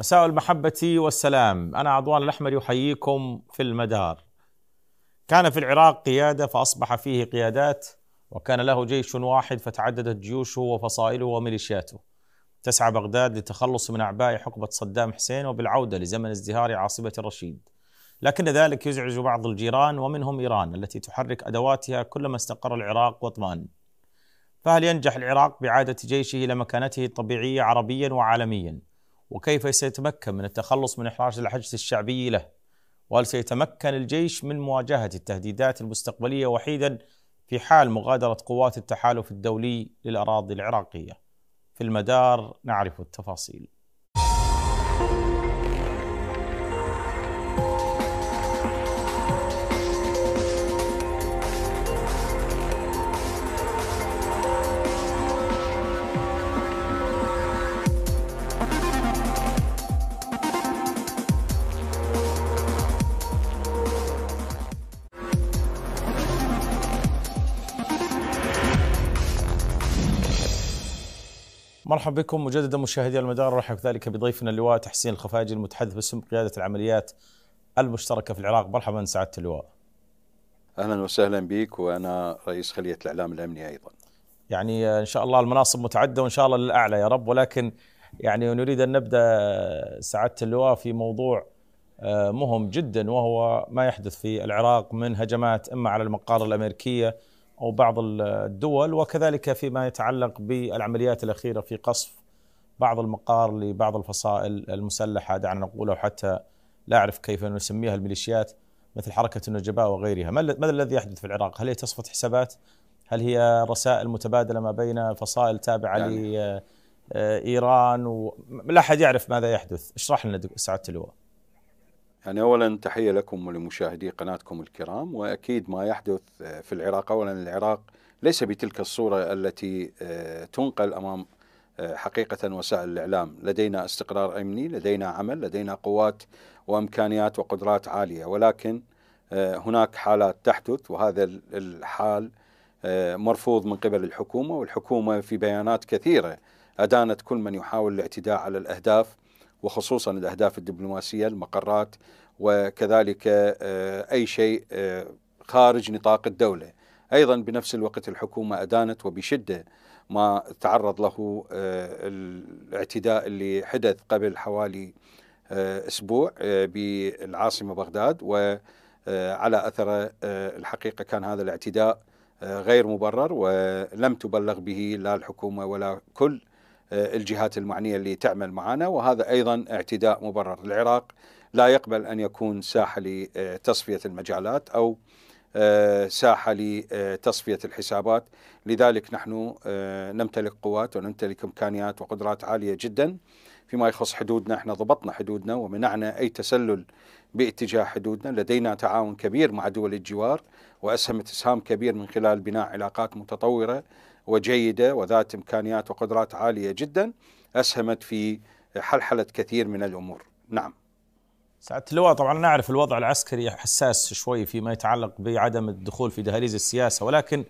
مساء المحبة والسلام أنا عضوان الأحمر يحييكم في المدار كان في العراق قيادة فأصبح فيه قيادات وكان له جيش واحد فتعددت جيوشه وفصائله وميليشياته تسعى بغداد للتخلص من أعباء حقبة صدام حسين وبالعودة لزمن ازدهار عاصمة الرشيد لكن ذلك يزعج بعض الجيران ومنهم إيران التي تحرك أدواتها كلما استقر العراق واطمأن فهل ينجح العراق بإعادة جيشه إلى مكانته الطبيعية عربيا وعالميا؟ وكيف سيتمكن من التخلص من إحراج الحشد الشعبي له وهل سيتمكن الجيش من مواجهة التهديدات المستقبلية وحيدا في حال مغادرة قوات التحالف الدولي للأراضي العراقية في المدار نعرف التفاصيل مرحبا بكم مجددا مشاهدي المدار ارحب كذلك بضيفنا اللواء تحسين الخفاجي المتحدث باسم قياده العمليات المشتركه في العراق مرحبا سعاده اللواء اهلا وسهلا بك وانا رئيس خليه الاعلام الامني ايضا يعني ان شاء الله المناصب متعدده وان شاء الله للاعلى يا رب ولكن يعني نريد ان نبدا سعاده اللواء في موضوع آه، مهم جدا وهو ما يحدث في العراق من هجمات اما على المقار الامريكيه او بعض الدول وكذلك فيما يتعلق بالعمليات الاخيره في قصف بعض المقار لبعض الفصائل المسلحه دعنا نقول او حتى لا اعرف كيف نسميها الميليشيات مثل حركه النجباء وغيرها، ما الذي يحدث في العراق؟ هل هي تصفه حسابات؟ هل هي رسائل متبادله ما بين فصائل تابعه يعني. لايران؟ و... لا احد يعرف ماذا يحدث، اشرح لنا سعاده اللواء. يعني اولا تحيه لكم ولمشاهدي قناتكم الكرام واكيد ما يحدث آه، في العراق اولا العراق ليس بتلك الصوره التي آه، تنقل امام آه، حقيقه وسائل الاعلام، لدينا استقرار امني، لدينا عمل، لدينا قوات وامكانيات وقدرات عاليه ولكن هناك حالات تحدث وهذا الحال مرفوض من قبل الحكومه والحكومه في بيانات كثيره ادانت كل من يحاول الاعتداء على الاهداف وخصوصا الأهداف الدبلوماسية المقرات وكذلك آه، أي شيء آه، خارج نطاق الدولة أيضا بنفس الوقت الحكومة أدانت وبشدة ما تعرض له آه، الاعتداء اللي حدث قبل حوالي أسبوع بالعاصمة بغداد وعلى أثر الحقيقة كان هذا الاعتداء غير مبرر ولم تبلغ به لا الحكومة ولا كل آه، الجهات المعنية اللي تعمل معنا وهذا أيضا اعتداء مبرر العراق لا يقبل أن يكون ساحة لتصفية المجالات أو آه، ساحة لتصفية الحسابات لذلك نحن آه، نمتلك قوات ونمتلك إمكانيات وقدرات عالية جدا فيما يخص حدودنا احنا ضبطنا حدودنا ومنعنا أي تسلل باتجاه حدودنا لدينا تعاون كبير مع دول الجوار وأسهمت إسهام كبير من خلال بناء علاقات متطورة وجيده وذات امكانيات وقدرات عاليه جدا اسهمت في حلحله كثير من الامور. نعم. سعادة اللواء طبعا نعرف الوضع العسكري حساس شوي فيما يتعلق بعدم الدخول في دهاليز السياسه ولكن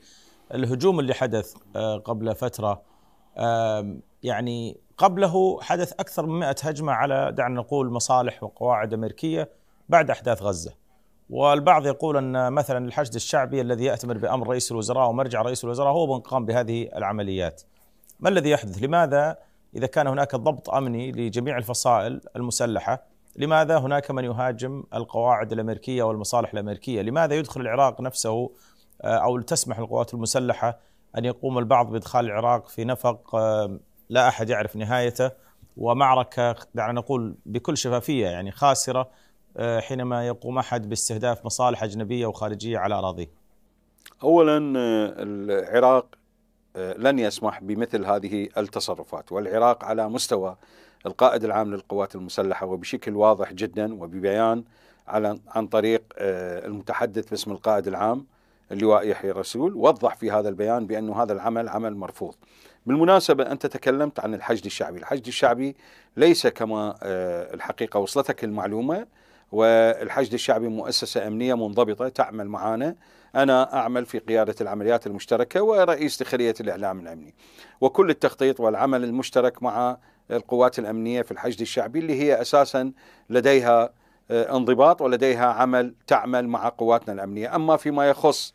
الهجوم اللي حدث آه، قبل فتره يعني قبله حدث اكثر من 100 هجمه على دعنا نقول مصالح وقواعد امريكيه بعد احداث غزه. والبعض يقول أن مثلا الحشد الشعبي الذي يأتمر بأمر رئيس الوزراء ومرجع رئيس الوزراء هو من قام بهذه العمليات ما الذي يحدث؟ لماذا إذا كان هناك ضبط أمني لجميع الفصائل المسلحة لماذا هناك من يهاجم القواعد الأمريكية والمصالح الأمريكية لماذا يدخل العراق نفسه آه، أو تسمح القوات المسلحة أن يقوم البعض بإدخال العراق في نفق آه، لا أحد يعرف نهايته ومعركة دعنا نقول بكل شفافية يعني خاسرة آه، حينما يقوم احد باستهداف مصالح اجنبيه وخارجيه على اراضيه؟ اولا آه، العراق آه، لن يسمح بمثل هذه التصرفات والعراق على مستوى القائد العام للقوات المسلحه وبشكل واضح جدا وببيان على عن طريق المتحدث باسم القائد العام اللواء يحيى رسول وضح في هذا البيان بأنه هذا العمل عمل مرفوض بالمناسبة أنت تكلمت عن الحشد الشعبي الحشد الشعبي ليس كما الحقيقة وصلتك المعلومة والحشد الشعبي مؤسسة أمنية منضبطة تعمل معانا أنا أعمل في قيادة العمليات المشتركة ورئيس تخرية الإعلام الأمني وكل التخطيط والعمل المشترك مع القوات الأمنية في الحشد الشعبي اللي هي أساسا لديها آه، انضباط ولديها عمل تعمل مع قواتنا الأمنية أما فيما يخص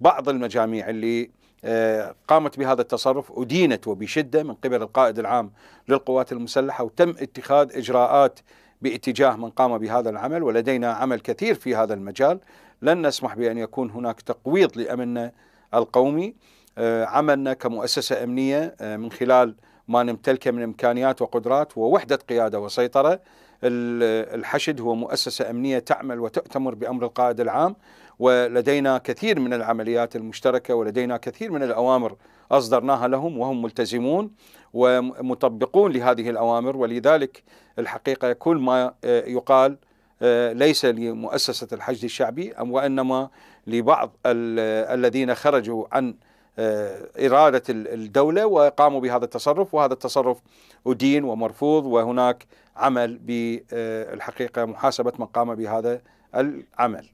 بعض المجاميع اللي آه، قامت بهذا التصرف أدينت وبشدة من قبل القائد العام للقوات المسلحة وتم اتخاذ إجراءات باتجاه من قام بهذا العمل ولدينا عمل كثير في هذا المجال لن نسمح بأن يكون هناك تقويض لأمننا القومي آه، عملنا كمؤسسة أمنية آه، من خلال ما نمتلكه من إمكانيات وقدرات ووحدة قيادة وسيطرة الحشد هو مؤسسة أمنية تعمل وتأتمر بأمر القائد العام ولدينا كثير من العمليات المشتركة ولدينا كثير من الأوامر أصدرناها لهم وهم ملتزمون ومطبقون لهذه الأوامر ولذلك الحقيقة كل ما آه، يقال آه، ليس لمؤسسة الحشد الشعبي وإنما لبعض الذين خرجوا عن آه، إرادة الدولة وقاموا بهذا التصرف وهذا التصرف أدين ومرفوض وهناك عمل بالحقيقة محاسبة من قام بهذا العمل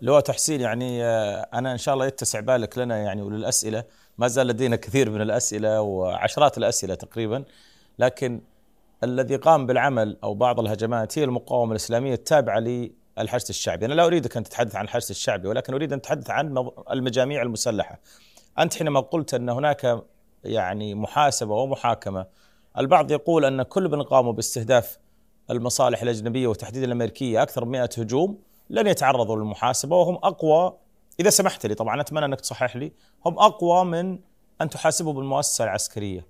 لو تحسين يعني أنا إن شاء الله يتسع بالك لنا يعني وللأسئلة ما زال لدينا كثير من الأسئلة وعشرات الأسئلة تقريبا لكن الذي قام بالعمل أو بعض الهجمات هي المقاومة الإسلامية التابعة للحشد الشعبي أنا لا أريدك أن تتحدث عن الحشد الشعبي ولكن أريد أن تتحدث عن المجاميع المسلحة أنت حينما قلت أن هناك يعني محاسبة ومحاكمة البعض يقول أن كل من قاموا باستهداف المصالح الأجنبية وتحديدا الأمريكية أكثر من 100 هجوم لن يتعرضوا للمحاسبة وهم أقوى اذا سمحت لي طبعا اتمنى انك تصحح لي هم اقوى من ان تحاسبه بالمؤسسه العسكريه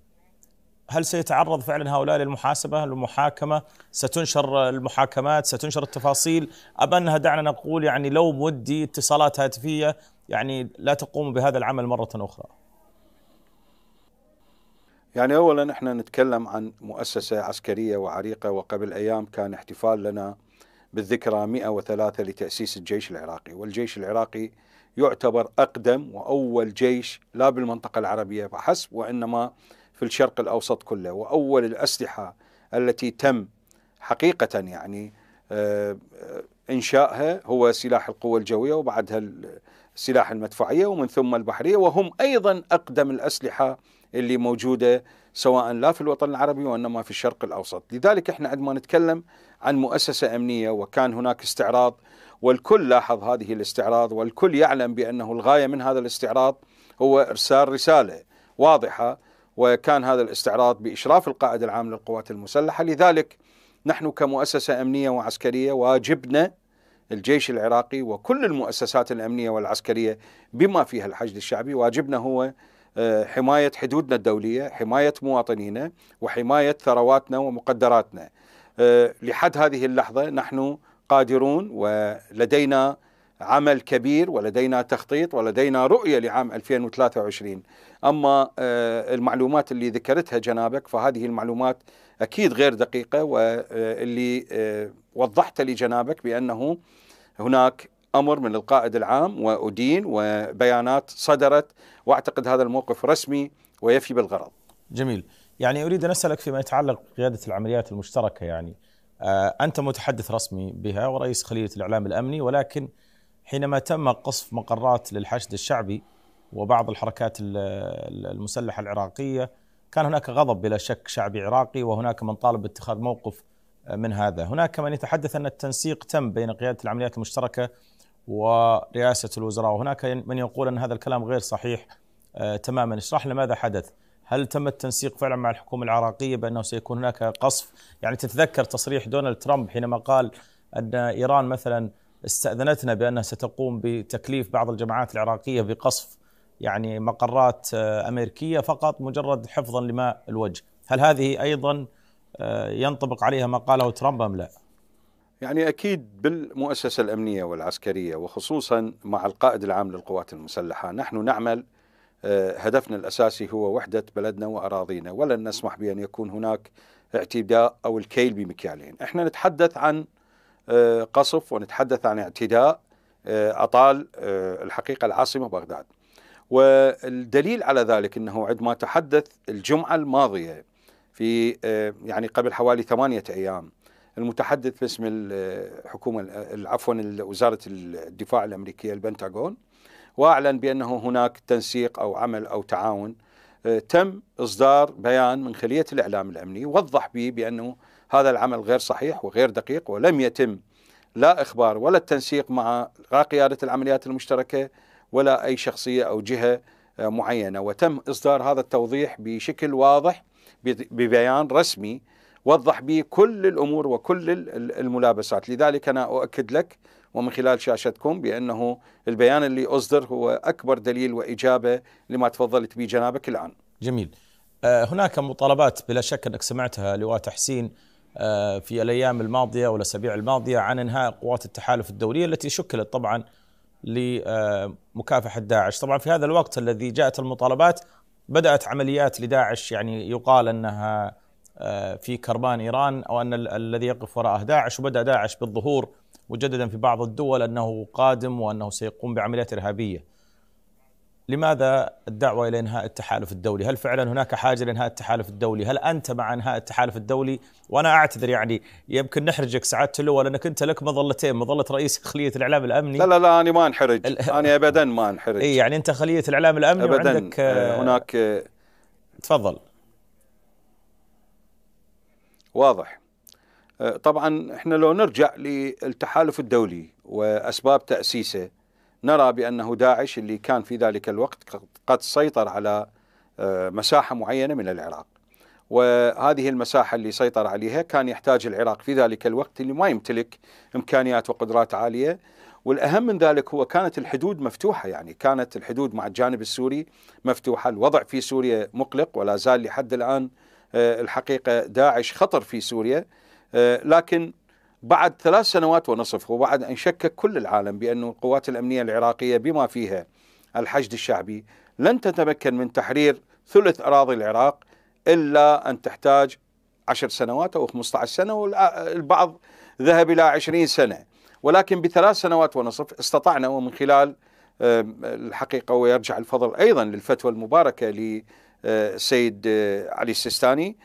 هل سيتعرض فعلا هؤلاء للمحاسبه للمحاكمه ستنشر المحاكمات ستنشر التفاصيل ام انها دعنا نقول يعني لو مودي اتصالات هاتفيه يعني لا تقوم بهذا العمل مره اخرى يعني اولا احنا نتكلم عن مؤسسه عسكريه وعريقه وقبل ايام كان احتفال لنا بالذكرى 103 لتاسيس الجيش العراقي والجيش العراقي يعتبر أقدم وأول جيش لا بالمنطقة العربية فحسب وإنما في الشرق الأوسط كله وأول الأسلحة التي تم حقيقة يعني آه، آه، إنشائها هو سلاح القوة الجوية وبعدها السلاح المدفعية ومن ثم البحرية وهم أيضا أقدم الأسلحة اللي موجودة سواء لا في الوطن العربي وإنما في الشرق الأوسط لذلك إحنا عندما نتكلم عن مؤسسة أمنية وكان هناك استعراض والكل لاحظ هذه الاستعراض والكل يعلم بأنه الغاية من هذا الاستعراض هو إرسال رسالة واضحة وكان هذا الاستعراض بإشراف القائد العام للقوات المسلحة لذلك نحن كمؤسسة أمنية وعسكرية واجبنا الجيش العراقي وكل المؤسسات الأمنية والعسكرية بما فيها الحشد الشعبي واجبنا هو آه، حماية حدودنا الدولية حماية مواطنينا وحماية ثرواتنا ومقدراتنا آه، لحد هذه اللحظة نحن قادرون ولدينا عمل كبير ولدينا تخطيط ولدينا رؤية لعام 2023 أما آه، المعلومات اللي ذكرتها جنابك فهذه المعلومات أكيد غير دقيقة واللي آه، آه، وضحت لجنابك بأنه هناك امر من القائد العام وادين وبيانات صدرت واعتقد هذا الموقف رسمي ويفي بالغرض. جميل، يعني اريد ان اسالك فيما يتعلق بقياده العمليات المشتركه يعني آه، أنت متحدث رسمي بها ورئيس خلية الإعلام الأمني ولكن حينما تم قصف مقرات للحشد الشعبي وبعض الحركات المسلحة العراقية كان هناك غضب بلا شك شعبي عراقي وهناك من طالب باتخاذ موقف آه، من هذا هناك من يتحدث أن التنسيق تم بين قيادة العمليات المشتركة ورئاسة الوزراء وهناك من يقول أن هذا الكلام غير صحيح آه، تماما اشرح لنا ماذا حدث هل تم التنسيق فعلا مع الحكومة العراقية بأنه سيكون هناك قصف يعني تتذكر تصريح دونالد ترامب حينما قال أن إيران مثلا استأذنتنا بأنها ستقوم بتكليف بعض الجماعات العراقية بقصف يعني مقرات أمريكية فقط مجرد حفظا لماء الوجه هل هذه أيضا آه، ينطبق عليها ما قاله ترامب أم لا؟ يعني اكيد بالمؤسسه الامنيه والعسكريه وخصوصا مع القائد العام للقوات المسلحه نحن نعمل آه، هدفنا الأساسي هو وحدة بلدنا وأراضينا ولن نسمح بأن يكون هناك اعتداء أو الكيل بمكيالين إحنا نتحدث عن آه، قصف ونتحدث عن اعتداء آه، أطال الحقيقة العاصمة بغداد والدليل على ذلك أنه عندما تحدث الجمعة الماضية في يعني قبل حوالي ثمانية أيام المتحدث باسم الحكومة عفوا وزارة الدفاع الأمريكية البنتاغون واعلن بانه هناك تنسيق او عمل او تعاون آه، تم اصدار بيان من خليه الاعلام الامني وضح به بانه هذا العمل غير صحيح وغير دقيق ولم يتم لا اخبار ولا التنسيق مع قياده العمليات المشتركه ولا اي شخصيه او جهه آه، معينه وتم اصدار هذا التوضيح بشكل واضح ببيان رسمي وضح به كل الامور وكل الملابسات لذلك انا اؤكد لك ومن خلال شاشتكم بأنه البيان اللي أصدر هو أكبر دليل وإجابة لما تفضلت به جنابك الآن جميل آه، هناك مطالبات بلا شك أنك سمعتها لواء تحسين آه، في الأيام الماضية والأسابيع الماضية عن إنهاء قوات التحالف الدولية التي شكلت طبعا لمكافحة آه، داعش طبعا في هذا الوقت الذي جاءت المطالبات بدأت عمليات لداعش يعني يقال أنها في كربان إيران أو أن الذي يقف وراءه داعش وبدأ داعش بالظهور مجددا في بعض الدول انه قادم وانه سيقوم بعمليات ارهابيه. لماذا الدعوه الى انهاء التحالف الدولي؟ هل فعلا هناك حاجه لانهاء التحالف الدولي؟ هل انت مع انهاء التحالف الدولي؟ وانا اعتذر يعني يمكن نحرجك سعاده اللواء لانك انت لك مظلتين، مظله رئيس خليه الاعلام الامني لا لا لا انا ما انحرج، انا ابدا ما انحرج اي يعني انت خليه الاعلام الامني ابدا وعندك آه، هناك تفضل واضح آه، طبعا احنا لو نرجع للتحالف الدولي واسباب تاسيسه نرى بانه داعش اللي كان في ذلك الوقت قد سيطر على آه، مساحه معينه من العراق وهذه المساحه اللي سيطر عليها كان يحتاج العراق في ذلك الوقت اللي ما يمتلك امكانيات وقدرات عاليه والاهم من ذلك هو كانت الحدود مفتوحه يعني كانت الحدود مع الجانب السوري مفتوحه، الوضع في سوريا مقلق ولا زال لحد الان آه، الحقيقه داعش خطر في سوريا آه، لكن بعد ثلاث سنوات ونصف وبعد أن شك كل العالم بأن القوات الأمنية العراقية بما فيها الحشد الشعبي لن تتمكن من تحرير ثلث أراضي العراق إلا أن تحتاج عشر سنوات أو 15 سنة والبعض ذهب إلى عشرين سنة ولكن بثلاث سنوات ونصف استطعنا ومن خلال آه، الحقيقة ويرجع الفضل أيضا للفتوى المباركة للسيد آه، علي السيستاني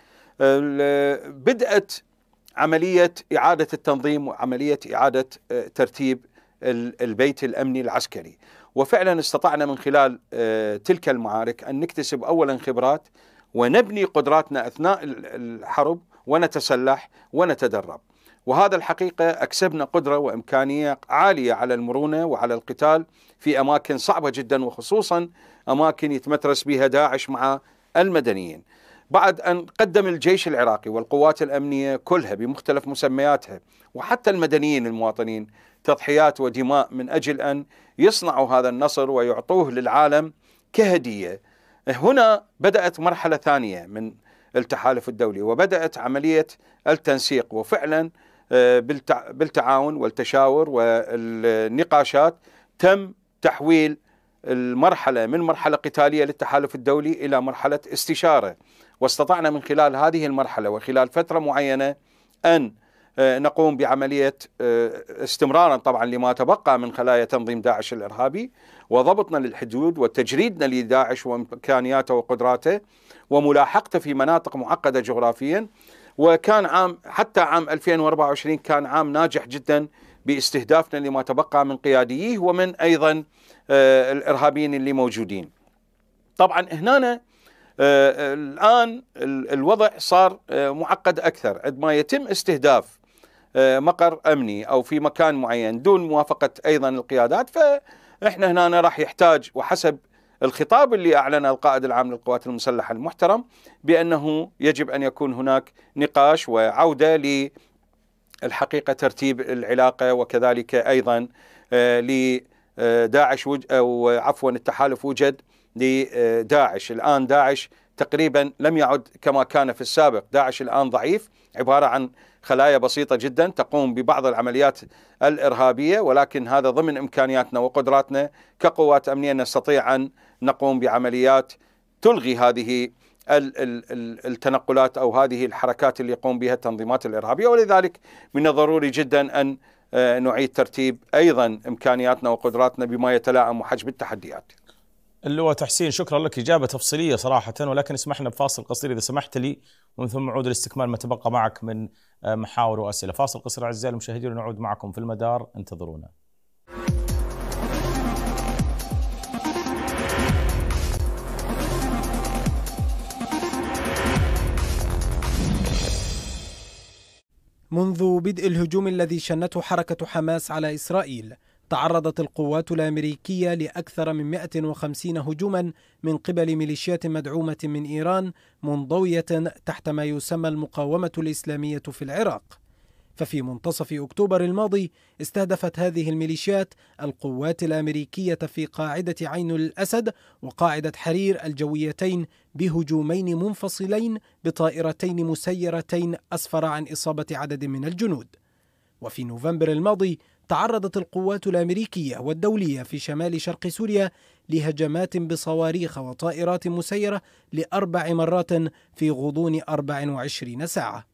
بدأت عملية إعادة التنظيم وعملية إعادة آه، ترتيب البيت الأمني العسكري وفعلا استطعنا من خلال آه، تلك المعارك أن نكتسب أولا خبرات ونبني قدراتنا أثناء الحرب ونتسلح ونتدرب وهذا الحقيقة أكسبنا قدرة وإمكانية عالية على المرونة وعلى القتال في أماكن صعبة جدا وخصوصا أماكن يتمترس بها داعش مع المدنيين بعد أن قدم الجيش العراقي والقوات الأمنية كلها بمختلف مسمياتها وحتى المدنيين المواطنين تضحيات ودماء من أجل أن يصنعوا هذا النصر ويعطوه للعالم كهدية هنا بدأت مرحلة ثانية من التحالف الدولي وبدأت عملية التنسيق وفعلا آه، بالتعاون والتشاور والنقاشات تم تحويل المرحلة من مرحلة قتالية للتحالف الدولي إلى مرحلة استشارة واستطعنا من خلال هذه المرحله وخلال فتره معينه ان آه، نقوم بعمليه آه، استمرارا طبعا لما تبقى من خلايا تنظيم داعش الارهابي وضبطنا للحدود وتجريدنا لداعش وامكانياته وقدراته وملاحقته في مناطق معقده جغرافيا وكان عام حتى عام 2024 كان عام ناجح جدا باستهدافنا لما تبقى من قياديه ومن ايضا آه، الارهابيين اللي موجودين. طبعا هنا آه، الآن الوضع صار آه، معقد أكثر عندما يتم استهداف آه، مقر أمني أو في مكان معين دون موافقة أيضا القيادات فإحنا هنا راح يحتاج وحسب الخطاب اللي اعلنه القائد العام للقوات المسلحه المحترم بانه يجب ان يكون هناك نقاش وعوده للحقيقه ترتيب العلاقه وكذلك ايضا لداعش او عفوا التحالف وجد لداعش الآن داعش تقريبا لم يعد كما كان في السابق داعش الآن ضعيف عبارة عن خلايا بسيطة جدا تقوم ببعض العمليات الإرهابية ولكن هذا ضمن إمكانياتنا وقدراتنا كقوات أمنية نستطيع أن نقوم بعمليات تلغي هذه التنقلات أو هذه الحركات اللي يقوم بها التنظيمات الإرهابية ولذلك من الضروري جدا أن آه، نعيد ترتيب أيضا إمكانياتنا وقدراتنا بما يتلائم وحجم التحديات اللواء تحسين شكرا لك إجابة تفصيلية صراحة ولكن اسمح لنا بفاصل قصير إذا سمحت لي ومن ثم نعود لاستكمال ما تبقى معك من آه، محاور وأسئلة فاصل قصير أعزائي المشاهدين ونعود معكم في المدار انتظرونا منذ بدء الهجوم الذي شنته حركة حماس على إسرائيل تعرضت القوات الامريكيه لاكثر من 150 هجوما من قبل ميليشيات مدعومه من ايران منضويه تحت ما يسمى المقاومه الاسلاميه في العراق. ففي منتصف اكتوبر الماضي استهدفت هذه الميليشيات القوات الامريكيه في قاعده عين الاسد وقاعده حرير الجويتين بهجومين منفصلين بطائرتين مسيرتين اسفر عن اصابه عدد من الجنود. وفي نوفمبر الماضي تعرضت القوات الامريكيه والدوليه في شمال شرق سوريا لهجمات بصواريخ وطائرات مسيره لاربع مرات في غضون 24 ساعه.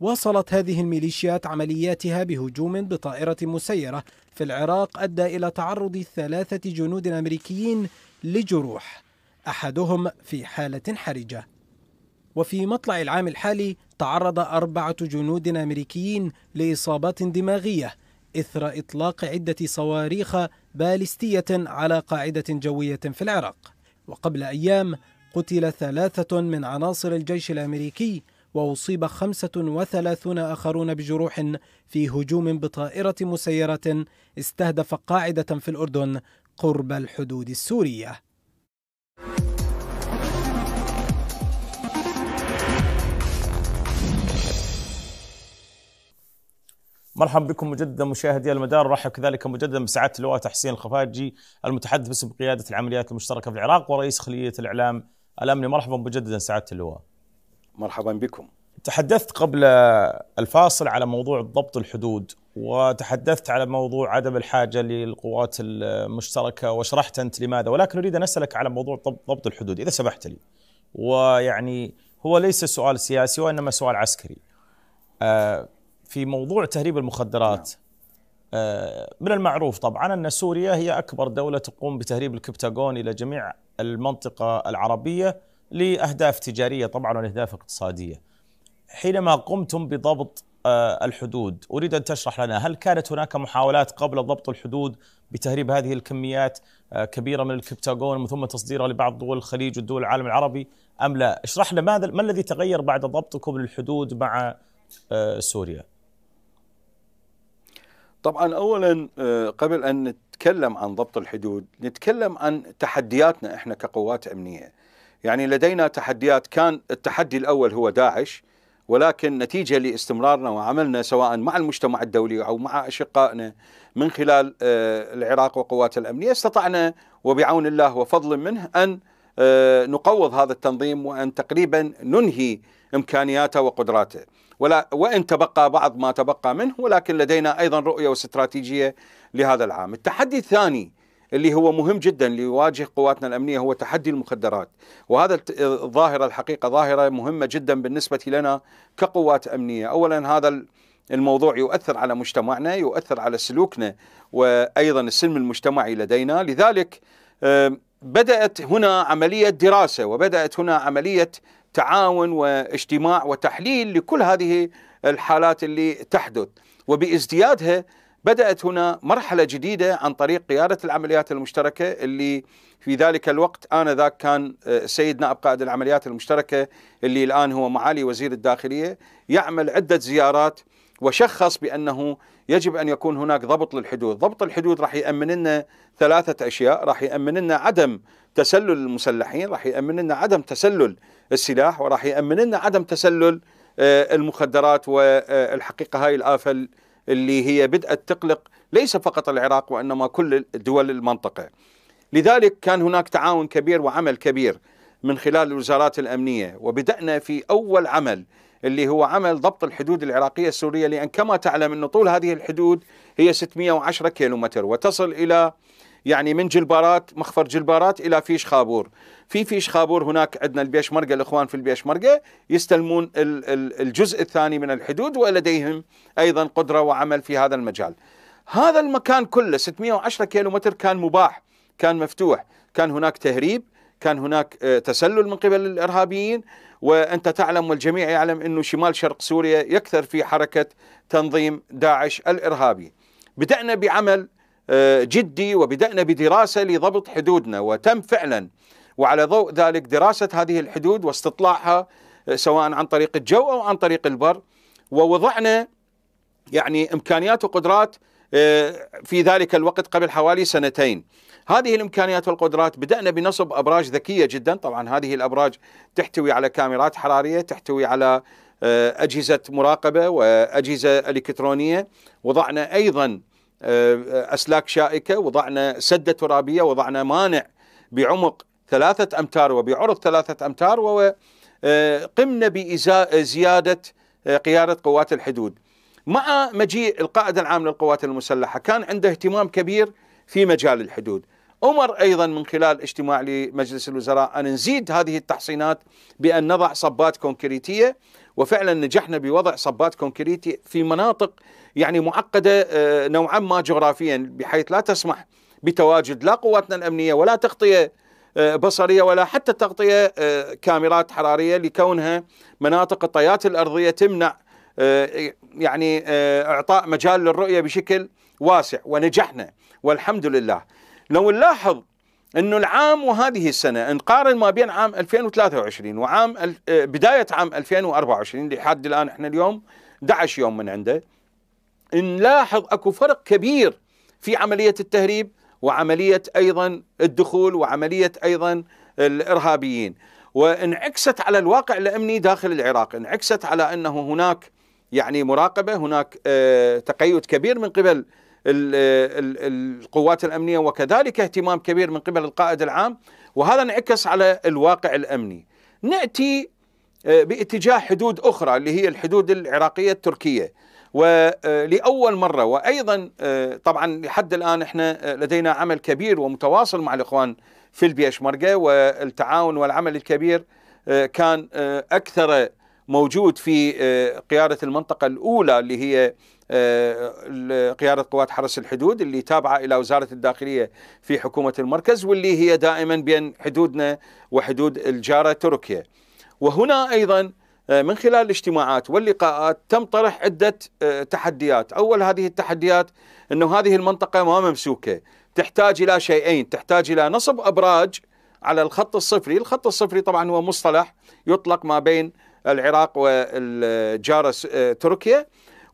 واصلت هذه الميليشيات عملياتها بهجوم بطائره مسيره في العراق ادى الى تعرض ثلاثه جنود امريكيين لجروح احدهم في حاله حرجه. وفي مطلع العام الحالي تعرض اربعه جنود امريكيين لاصابات دماغيه إثر إطلاق عدة صواريخ باليستية على قاعدة جوية في العراق وقبل أيام قتل ثلاثة من عناصر الجيش الأمريكي وأصيب 35 آخرون بجروح في هجوم بطائرة مسيرة استهدف قاعدة في الأردن قرب الحدود السورية مرحبا بكم مجددا مشاهدي المدار ورحب كذلك مجددا بسعاده اللواء تحسين الخفاجي المتحدث باسم قياده العمليات المشتركه في العراق ورئيس خليه الاعلام الامني مرحبا مجددا سعاده اللواء مرحبا بكم تحدثت قبل الفاصل على موضوع ضبط الحدود وتحدثت على موضوع عدم الحاجة للقوات المشتركة وشرحت أنت لماذا ولكن أريد أن أسألك على موضوع ضبط الحدود إذا سمحت لي ويعني هو ليس سؤال سياسي وإنما سؤال عسكري آه، في موضوع تهريب المخدرات نعم. آه، من المعروف طبعا ان سوريا هي اكبر دوله تقوم بتهريب الكبتاغون الى جميع المنطقه العربيه لاهداف تجاريه طبعا واهداف اقتصاديه. حينما قمتم بضبط آه، الحدود اريد ان تشرح لنا هل كانت هناك محاولات قبل ضبط الحدود بتهريب هذه الكميات آه، كبيره من الكبتاغون ثم تصديرها لبعض دول الخليج ودول العالم العربي ام لا؟ اشرح لنا ما الذي تغير بعد ضبطكم للحدود مع سوريا؟ طبعا اولا آه، قبل ان نتكلم عن ضبط الحدود نتكلم عن تحدياتنا احنا كقوات امنيه يعني لدينا تحديات كان التحدي الاول هو داعش ولكن نتيجه لاستمرارنا وعملنا سواء مع المجتمع الدولي او مع اشقائنا من خلال آه، العراق وقوات الامنيه استطعنا وبعون الله وفضل منه ان آه، نقوض هذا التنظيم وان تقريبا ننهي امكانياته وقدراته. ولا وإن تبقى بعض ما تبقى منه ولكن لدينا أيضا رؤية واستراتيجية لهذا العام التحدي الثاني اللي هو مهم جدا ليواجه قواتنا الامنيه هو تحدي المخدرات، وهذا الظاهره الحقيقه ظاهره مهمه جدا بالنسبه لنا كقوات امنيه، اولا هذا الموضوع يؤثر على مجتمعنا، يؤثر على سلوكنا وايضا السلم المجتمعي لدينا، لذلك بدأت هنا عملية دراسة وبدأت هنا عملية تعاون واجتماع وتحليل لكل هذه الحالات اللي تحدث وبازديادها بدأت هنا مرحلة جديدة عن طريق قيادة العمليات المشتركة اللي في ذلك الوقت آنذاك كان السيد آه، نائب قائد العمليات المشتركة اللي الآن هو معالي وزير الداخلية يعمل عدة زيارات وشخص بانه يجب ان يكون هناك ضبط للحدود، ضبط الحدود راح يامن لنا ثلاثه اشياء، راح يامن لنا عدم تسلل المسلحين، راح يامن لنا عدم تسلل السلاح، وراح يامن لنا عدم تسلل آه، المخدرات والحقيقه هاي الافه اللي هي بدات تقلق ليس فقط العراق وانما كل دول المنطقه. لذلك كان هناك تعاون كبير وعمل كبير من خلال الوزارات الامنيه وبدانا في اول عمل اللي هو عمل ضبط الحدود العراقية السورية لأن كما تعلم أن طول هذه الحدود هي 610 كيلومتر وتصل إلى يعني من جلبارات مخفر جلبارات إلى فيش خابور في فيش خابور هناك عندنا البيشمركة الإخوان في البيشمركة يستلمون الجزء الثاني من الحدود ولديهم أيضا قدرة وعمل في هذا المجال هذا المكان كله 610 كيلومتر كان مباح كان مفتوح كان هناك تهريب كان هناك آه، تسلل من قبل الارهابيين وانت تعلم والجميع يعلم انه شمال شرق سوريا يكثر في حركه تنظيم داعش الارهابي. بدانا بعمل آه، جدي وبدانا بدراسه لضبط حدودنا وتم فعلا وعلى ضوء ذلك دراسه هذه الحدود واستطلاعها آه، سواء عن طريق الجو او عن طريق البر ووضعنا يعني امكانيات وقدرات في ذلك الوقت قبل حوالي سنتين. هذه الامكانيات والقدرات بدانا بنصب ابراج ذكيه جدا طبعا هذه الابراج تحتوي على كاميرات حراريه تحتوي على آه، اجهزه مراقبه واجهزه الكترونيه وضعنا ايضا آه، اسلاك شائكه وضعنا سده ترابيه وضعنا مانع بعمق ثلاثه امتار وبعرض ثلاثه امتار وقمنا آه، بزياده قياده قوات الحدود مع مجيء القائد العام للقوات المسلحه كان عنده اهتمام كبير في مجال الحدود أمر أيضا من خلال اجتماع لمجلس الوزراء أن نزيد هذه التحصينات بأن نضع صبات كونكريتية وفعلا نجحنا بوضع صبات كونكريتي في مناطق يعني معقدة آه، نوعا ما جغرافيا بحيث لا تسمح بتواجد لا قواتنا الأمنية ولا تغطية آه، بصريه ولا حتى تغطيه آه، كاميرات حراريه لكونها مناطق الطيات الارضيه تمنع يعني اعطاء مجال للرؤيه بشكل واسع ونجحنا والحمد لله. لو نلاحظ انه العام وهذه السنه نقارن ما بين عام 2023 وعام آه، بدايه عام 2024 لحد الان احنا اليوم 11 يوم من عنده نلاحظ اكو فرق كبير في عمليه التهريب وعمليه ايضا الدخول وعمليه ايضا الارهابيين وانعكست على الواقع الامني داخل العراق، انعكست على انه هناك يعني مراقبه، هناك آه، تقيد كبير من قبل القوات الامنيه وكذلك اهتمام كبير من قبل القائد العام وهذا انعكس على الواقع الامني. ناتي آه، باتجاه حدود اخرى اللي هي الحدود العراقيه التركيه ولاول آه، مره وايضا آه، طبعا لحد الان احنا لدينا عمل كبير ومتواصل مع الاخوان في البيشمركه والتعاون والعمل الكبير كان اكثر موجود في قياده المنطقه الاولى اللي هي آه، قيادة قوات حرس الحدود اللي تابعة إلى وزارة الداخلية في حكومة المركز واللي هي دائما بين حدودنا وحدود الجارة تركيا وهنا أيضا آه، من خلال الاجتماعات واللقاءات تم طرح عدة آه، تحديات أول هذه التحديات أنه هذه المنطقة ما ممسوكة تحتاج إلى شيئين تحتاج إلى نصب أبراج على الخط الصفري الخط الصفري طبعا هو مصطلح يطلق ما بين العراق والجارة تركيا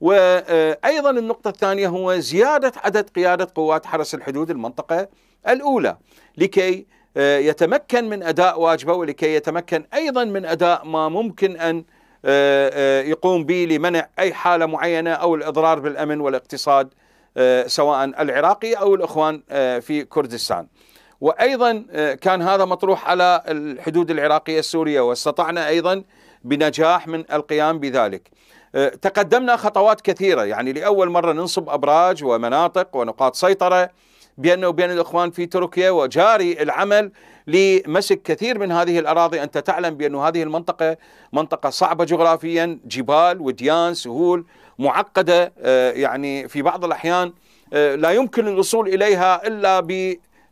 وأيضا النقطة الثانية هو زيادة عدد قيادة قوات حرس الحدود المنطقة الأولى لكي آه، يتمكن من أداء واجبه ولكي يتمكن أيضا من أداء ما ممكن أن آه، آه، يقوم به لمنع أي حالة معينة أو الإضرار بالأمن والاقتصاد سواء العراقي أو الإخوان في كردستان وأيضا كان هذا مطروح على الحدود العراقية السورية واستطعنا أيضا بنجاح من القيام بذلك تقدمنا خطوات كثيرة يعني لأول مرة ننصب أبراج ومناطق ونقاط سيطرة بيننا وبين الإخوان في تركيا وجاري العمل لمسك كثير من هذه الأراضي أنت تعلم بأن هذه المنطقة منطقة صعبة جغرافيا جبال وديان سهول معقدة آه، يعني في بعض الأحيان آه، لا يمكن الوصول إليها إلا ب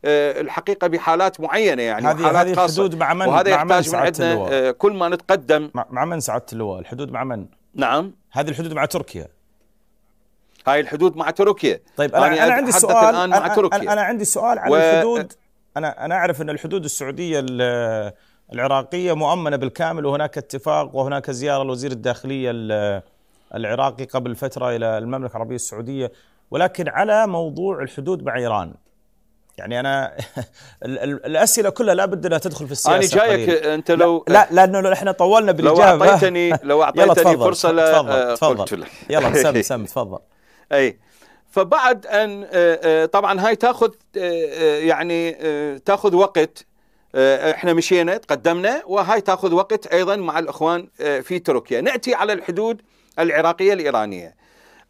آه، الحقيقه بحالات معينه يعني هذه حالات هذه خاصة الحدود مع من وهذا مع يحتاج من عندنا كل ما نتقدم مع من سعاده اللواء الحدود مع من؟ نعم هذه الحدود مع تركيا هاي الحدود مع تركيا طيب انا, يعني أنا عندي سؤال الآن مع أنا, تركيا. انا عندي سؤال علي و... الحدود انا انا اعرف ان الحدود السعوديه العراقيه مؤمنه بالكامل وهناك اتفاق وهناك زياره لوزير الداخليه العراقي قبل فتره الى المملكه العربيه السعوديه ولكن على موضوع الحدود مع ايران يعني انا الاسئله كلها لا بد انها تدخل في السياسه انا جايك قليل. انت لو لا لانه احنا طولنا بالاجابه لو اعطيتني لو اعطيتني فرصه لا تفضل آه، تفضل يلا سم سم تفضل اي فبعد ان آه، آه، طبعا هاي تاخذ يعني تاخذ وقت احنا مشينا تقدمنا وهاي تاخذ وقت ايضا مع الاخوان في تركيا ناتي على الحدود العراقيه الايرانيه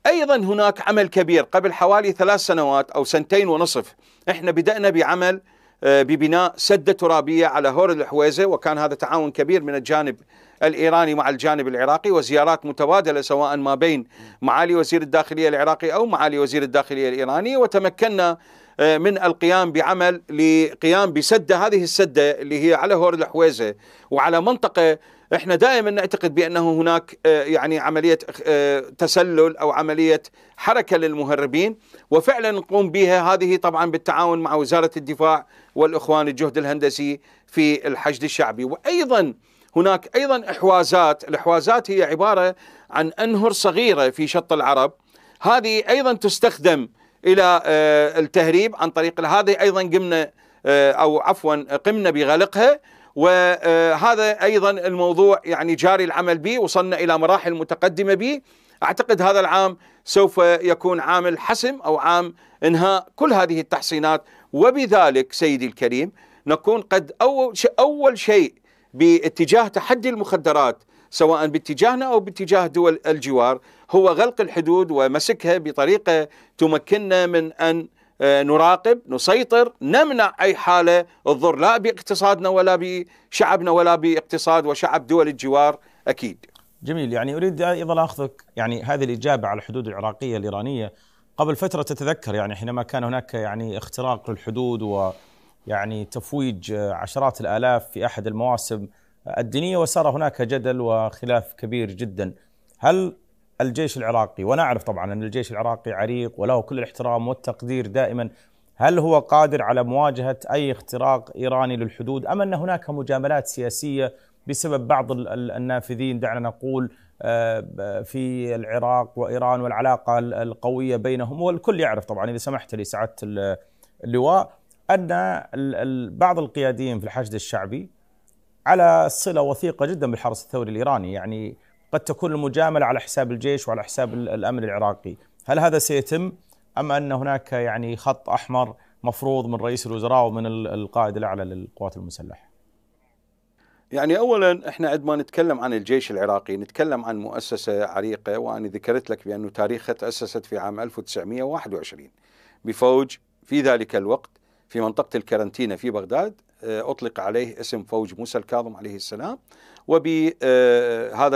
ايضا هناك عمل كبير قبل حوالي ثلاث سنوات او سنتين ونصف احنا بدأنا بعمل آه، ببناء سدة ترابية على هور الحويزة وكان هذا تعاون كبير من الجانب الإيراني مع الجانب العراقي وزيارات متبادلة سواء ما بين معالي وزير الداخلية العراقي أو معالي وزير الداخلية الإيراني وتمكنا آه، من القيام بعمل لقيام بسدة هذه السدة اللي هي على هور الحويزة وعلى منطقة احنا دائما نعتقد بانه هناك آه، يعني عمليه آه، تسلل او عمليه حركه للمهربين وفعلا نقوم بها هذه طبعا بالتعاون مع وزاره الدفاع والاخوان الجهد الهندسي في الحشد الشعبي وايضا هناك ايضا احوازات، الاحوازات هي عباره عن انهر صغيره في شط العرب هذه ايضا تستخدم الى آه، التهريب عن طريق هذه ايضا قمنا او عفوا قمنا بغلقها وهذا ايضا الموضوع يعني جاري العمل به وصلنا الى مراحل متقدمه به اعتقد هذا العام سوف يكون عام الحسم او عام انهاء كل هذه التحصينات وبذلك سيدي الكريم نكون قد اول شيء اول شيء باتجاه تحدي المخدرات سواء باتجاهنا او باتجاه دول الجوار هو غلق الحدود ومسكها بطريقه تمكننا من ان آه، نراقب نسيطر نمنع أي حالة الضر لا باقتصادنا ولا بشعبنا ولا باقتصاد وشعب دول الجوار أكيد جميل يعني أريد أيضا أخذك يعني هذه الإجابة على الحدود العراقية الإيرانية قبل فترة تتذكر يعني حينما كان هناك يعني اختراق للحدود و يعني تفويج عشرات الآلاف في أحد المواسم الدينية وصار هناك جدل وخلاف كبير جدا هل الجيش العراقي ونعرف طبعا أن الجيش العراقي عريق وله كل الاحترام والتقدير دائما هل هو قادر على مواجهة أي اختراق إيراني للحدود أم أن هناك مجاملات سياسية بسبب بعض النافذين دعنا نقول آه، في العراق وإيران والعلاقة القوية بينهم والكل يعرف طبعا إذا سمحت لي سعادة اللواء أن بعض القياديين في الحشد الشعبي على صلة وثيقة جدا بالحرس الثوري الإيراني يعني قد تكون المجامله على حساب الجيش وعلى حساب الامن العراقي، هل هذا سيتم ام ان هناك يعني خط احمر مفروض من رئيس الوزراء ومن القائد الاعلى للقوات المسلحه؟ يعني اولا احنا عندما نتكلم عن الجيش العراقي نتكلم عن مؤسسه عريقه وانا ذكرت لك بانه تاريخها تاسست في عام 1921 بفوج في ذلك الوقت في منطقه الكرنتينه في بغداد آه، اطلق عليه اسم فوج موسى الكاظم عليه السلام وبهذا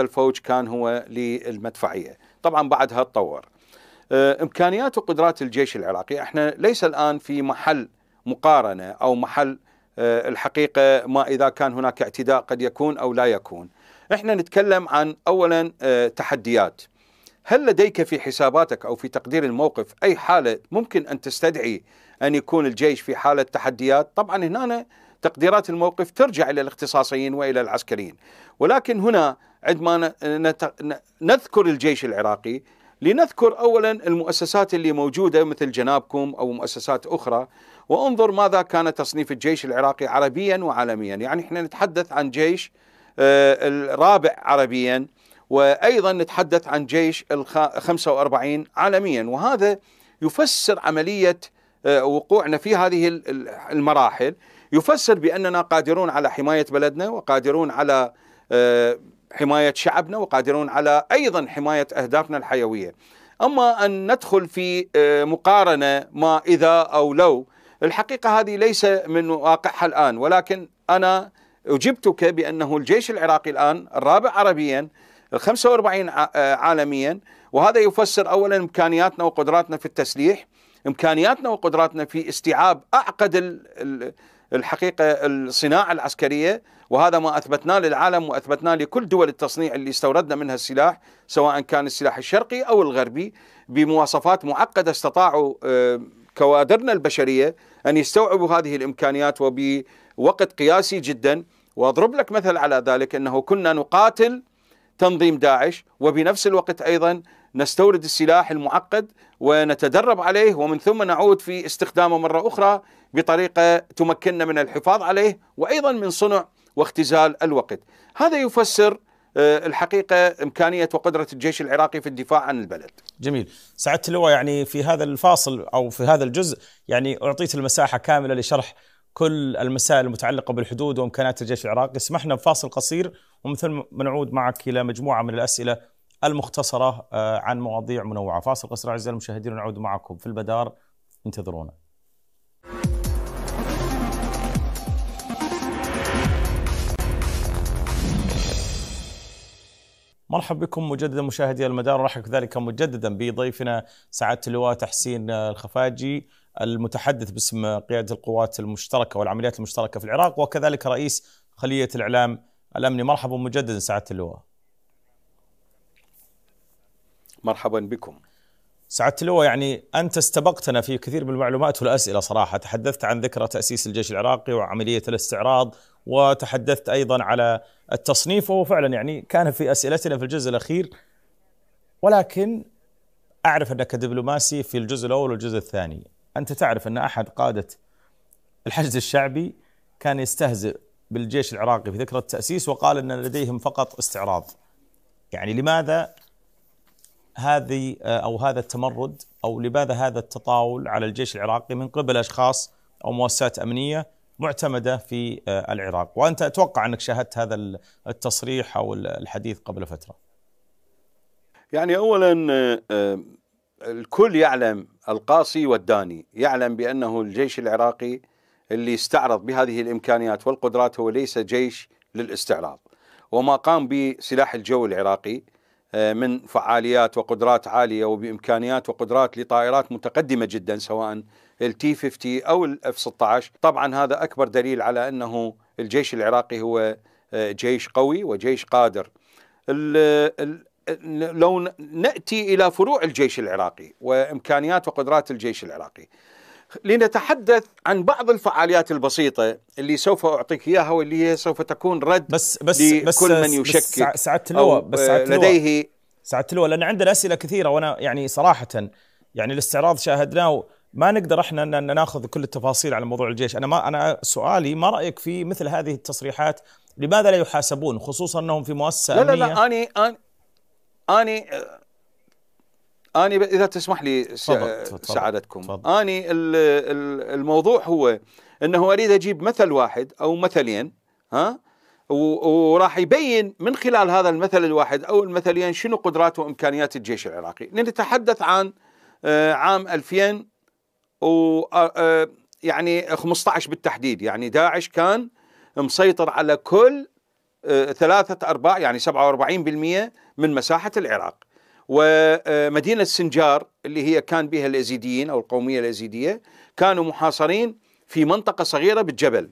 آه، الفوج كان هو للمدفعية طبعا بعدها تطور آه، إمكانيات وقدرات الجيش العراقي احنا ليس الآن في محل مقارنة أو محل آه، الحقيقة ما إذا كان هناك اعتداء قد يكون أو لا يكون احنا نتكلم عن أولا تحديات هل لديك في حساباتك أو في تقدير الموقف أي حالة ممكن أن تستدعي أن يكون الجيش في حالة تحديات طبعا هنا تقديرات الموقف ترجع الى الاختصاصيين والى العسكريين ولكن هنا عندما نذكر الجيش العراقي لنذكر اولا المؤسسات اللي موجوده مثل جنابكم او مؤسسات اخرى وانظر ماذا كان تصنيف الجيش العراقي عربيا وعالميا، يعني احنا نتحدث عن جيش آه، الرابع عربيا وايضا نتحدث عن جيش ال 45 عالميا وهذا يفسر عمليه آه، وقوعنا في هذه المراحل يفسر بأننا قادرون على حماية بلدنا وقادرون على آه، حماية شعبنا وقادرون على أيضا حماية أهدافنا الحيوية أما أن ندخل في آه، مقارنة ما إذا أو لو الحقيقة هذه ليس من واقعها الآن ولكن أنا أجبتك بأنه الجيش العراقي الآن الرابع عربيا ال 45 آه، عالميا وهذا يفسر أولا إمكانياتنا وقدراتنا في التسليح إمكانياتنا وقدراتنا في استيعاب أعقد الحقيقة الصناعة العسكرية وهذا ما أثبتناه للعالم وأثبتناه لكل دول التصنيع اللي استوردنا منها السلاح سواء كان السلاح الشرقي أو الغربي بمواصفات معقدة استطاعوا آه، كوادرنا البشرية أن يستوعبوا هذه الإمكانيات وبوقت قياسي جدا وأضرب لك مثل على ذلك أنه كنا نقاتل تنظيم داعش وبنفس الوقت أيضا نستورد السلاح المعقد ونتدرب عليه ومن ثم نعود في استخدامه مرة أخرى بطريقة تمكننا من الحفاظ عليه وأيضا من صنع واختزال الوقت هذا يفسر آه، الحقيقة إمكانية وقدرة الجيش العراقي في الدفاع عن البلد جميل سعادة اللواء يعني في هذا الفاصل أو في هذا الجزء يعني أعطيت المساحة كاملة لشرح كل المسائل المتعلقة بالحدود وإمكانات الجيش العراقي سمحنا بفاصل قصير ومثل ما نعود معك إلى مجموعة من الأسئلة المختصرة آه، عن مواضيع منوعة فاصل قصر أعزائي المشاهدين نعود معكم في البدار انتظرونا مرحبا بكم مجددا مشاهدي المدار ورحب كذلك مجددا بضيفنا سعاده اللواء تحسين الخفاجي المتحدث باسم قياده القوات المشتركه والعمليات المشتركه في العراق وكذلك رئيس خليه الاعلام الامني مرحبا مجددا سعاده اللواء مرحبا بكم سعادة اللواء يعني أنت استبقتنا في كثير من المعلومات والأسئلة صراحة تحدثت عن ذكرى تأسيس الجيش العراقي وعملية الاستعراض وتحدثت أيضا على التصنيف وهو فعلا يعني كان في أسئلتنا في الجزء الأخير ولكن أعرف أنك دبلوماسي في الجزء الأول والجزء الثاني أنت تعرف أن أحد قادة الحشد الشعبي كان يستهزئ بالجيش العراقي في ذكرى التأسيس وقال أن لديهم فقط استعراض يعني لماذا هذه آه، او هذا التمرد او لماذا هذا التطاول على الجيش العراقي من قبل اشخاص او مؤسسات امنيه معتمده في آه، العراق، وانت اتوقع انك شاهدت هذا التصريح او الحديث قبل فتره. يعني اولا آه، الكل يعلم القاصي والداني، يعلم بانه الجيش العراقي اللي استعرض بهذه الامكانيات والقدرات هو ليس جيش للاستعراض. وما قام به سلاح الجو العراقي آه، من فعاليات وقدرات عاليه وبامكانيات وقدرات لطائرات متقدمه جدا سواء التي 50 او الاف 16 طبعا هذا اكبر دليل على انه الجيش العراقي هو آه، جيش قوي وجيش قادر لو ناتي الى فروع الجيش العراقي وامكانيات وقدرات الجيش العراقي لنتحدث عن بعض الفعاليات البسيطة اللي سوف أعطيك إياها واللي هي سوف تكون رد بس بس لكل بس من يشكك بس سعادة اللواء آه، بس سعادة لديه سعادة اللواء لأن عندنا أسئلة كثيرة وأنا يعني صراحة يعني الاستعراض شاهدناه ما نقدر احنا ان ناخذ كل التفاصيل على موضوع الجيش، انا ما انا سؤالي ما رايك في مثل هذه التصريحات؟ لماذا لا يحاسبون خصوصا انهم في مؤسسه لا لا لا اني اني اني اذا تسمح لي سعادتكم تفضل. اني الموضوع هو انه اريد اجيب مثل واحد او مثلين ها وراح يبين من خلال هذا المثل الواحد او المثلين شنو قدرات وامكانيات الجيش العراقي نتحدث عن آه، عام 2000 و آه، آه، يعني 15 بالتحديد يعني داعش كان مسيطر على كل ثلاثة أرباع يعني 47% من مساحة العراق ومدينة سنجار اللي هي كان بها الأزيديين أو القومية الأزيدية كانوا محاصرين في منطقة صغيرة بالجبل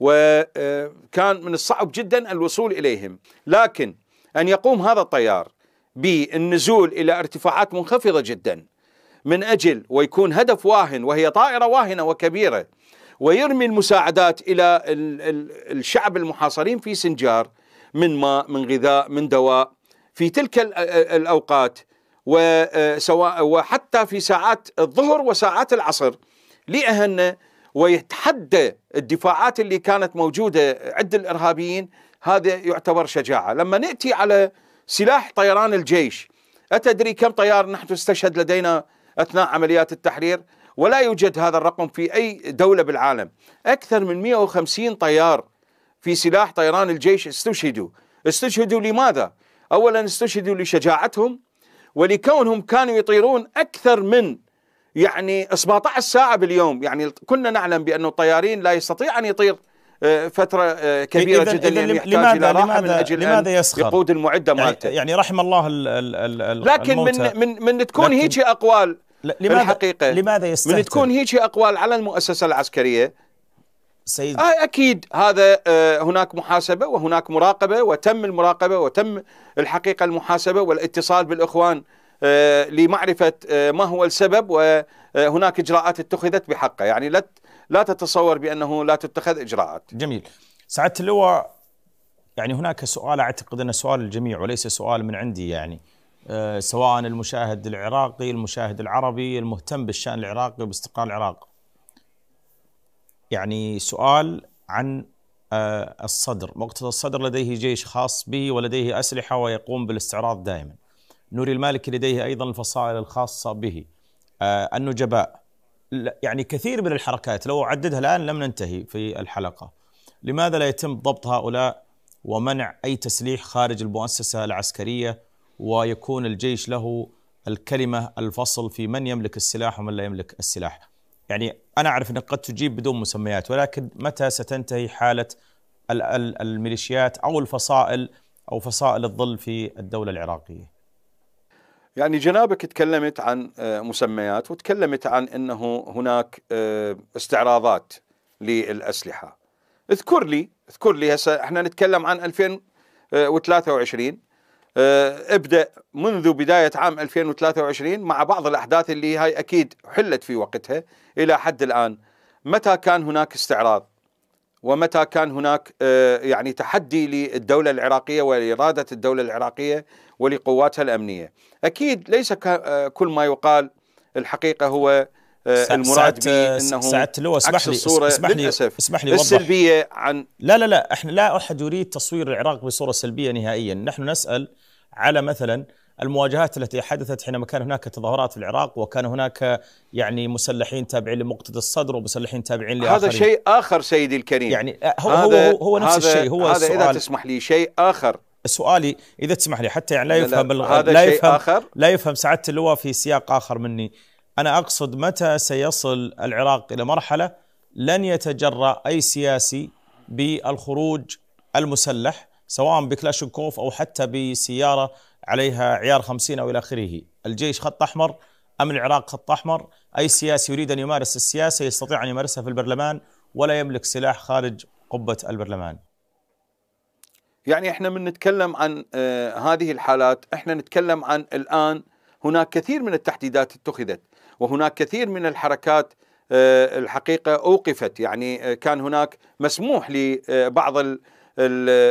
وكان من الصعب جدا الوصول إليهم لكن أن يقوم هذا الطيار بالنزول إلى ارتفاعات منخفضة جدا من أجل ويكون هدف واهن وهي طائرة واهنة وكبيرة ويرمي المساعدات إلى الشعب المحاصرين في سنجار من ماء من غذاء من دواء في تلك الأوقات وسواء آه، وحتى في ساعات الظهر وساعات العصر لأهن ويتحدى الدفاعات اللي كانت موجودة عند الإرهابيين هذا يعتبر شجاعة لما نأتي على سلاح طيران الجيش أتدري كم طيار نحن استشهد لدينا أثناء عمليات التحرير ولا يوجد هذا الرقم في أي دولة بالعالم أكثر من 150 طيار في سلاح طيران الجيش استشهدوا استشهدوا لماذا؟ أولا استشهدوا لشجاعتهم ولكونهم كانوا يطيرون أكثر من يعني 17 ساعة باليوم يعني كنا نعلم بأن الطيارين لا يستطيع أن يطير آه، فتره آه، كبيره إذن جدا إذن يعني لماذا يحتاج لماذا الى راحه لماذا من اجل لماذا يسخر يقود المعده يعني- مالته يعني, يعني رحم الله الـ الـ الـ لكن من من من تكون هيجي اقوال لماذا الحقيقه لماذا يستهتر من تكون هيجي اقوال على المؤسسه العسكريه سيد آه أكيد هذا آه هناك محاسبة وهناك مراقبة وتم المراقبة وتم الحقيقة المحاسبة والاتصال بالإخوان آه لمعرفة آه ما هو السبب وهناك آه، إجراءات اتخذت بحقه يعني لا لا تتصور بأنه لا تتخذ إجراءات جميل سعادة اللواء يعني هناك سؤال أعتقد أنه سؤال الجميع وليس سؤال من عندي يعني آه، سواء المشاهد العراقي المشاهد العربي المهتم بالشأن العراقي وباستقرار العراق يعني سؤال عن آه، الصدر مقتدى الصدر لديه جيش خاص به ولديه أسلحة ويقوم بالاستعراض دائما نوري المالكي لديه أيضا الفصائل الخاصة به آه، النجباء يعني كثير من الحركات لو أعددها الآن لم ننتهي في الحلقة لماذا لا يتم ضبط هؤلاء ومنع أي تسليح خارج المؤسسة العسكرية ويكون الجيش له الكلمة الفصل في من يملك السلاح ومن لا يملك السلاح يعني أنا أعرف أنك قد تجيب بدون مسميات ولكن متى ستنتهي حالة الميليشيات أو الفصائل أو فصائل الظل في الدولة العراقية يعني جنابك تكلمت عن آه، مسميات وتكلمت عن أنه هناك آه، استعراضات للأسلحة اذكر لي اذكر لي هسه احنا نتكلم عن 2023 آه، ابدأ منذ بداية عام 2023 مع بعض الأحداث اللي هاي أكيد حلت في وقتها إلى حد الآن متى كان هناك استعراض ومتى كان هناك آه، يعني تحدي للدولة العراقية ولإرادة الدولة العراقية ولقواتها الأمنية أكيد ليس آه، كل ما يقال الحقيقة هو المراد به انه سعدت لو اسمح لي اسمح لي اسمح لي السلبيه عن لا لا لا احنا لا احد يريد تصوير العراق بصوره سلبيه نهائيا نحن نسال على مثلا المواجهات التي حدثت حينما كان هناك تظاهرات في العراق وكان هناك يعني مسلحين تابعين لمقتدى الصدر ومسلحين تابعين لآخرين هذا شيء آخر سيدي الكريم يعني آه، هو هذا هو, هو نفس هذا الشيء هو هذا إذا تسمح لي شيء آخر سؤالي اذا تسمح لي حتى يعني لا يفهم لا, لا يفهم آخر لا يفهم سعاده اللواء في سياق اخر مني انا اقصد متى سيصل العراق الى مرحله لن يتجرا اي سياسي بالخروج المسلح سواء بكلاشنكوف أو حتى بسيارة عليها عيار خمسين أو إلى آخره الجيش خط أحمر أمن العراق خط أحمر أي سياسي يريد أن يمارس السياسة يستطيع أن يمارسها في البرلمان ولا يملك سلاح خارج قبة البرلمان يعني احنا من نتكلم عن آه، هذه الحالات احنا نتكلم عن الآن هناك كثير من التحديدات اتخذت وهناك كثير من الحركات آه، الحقيقة أوقفت يعني آه، كان هناك مسموح لبعض الحركات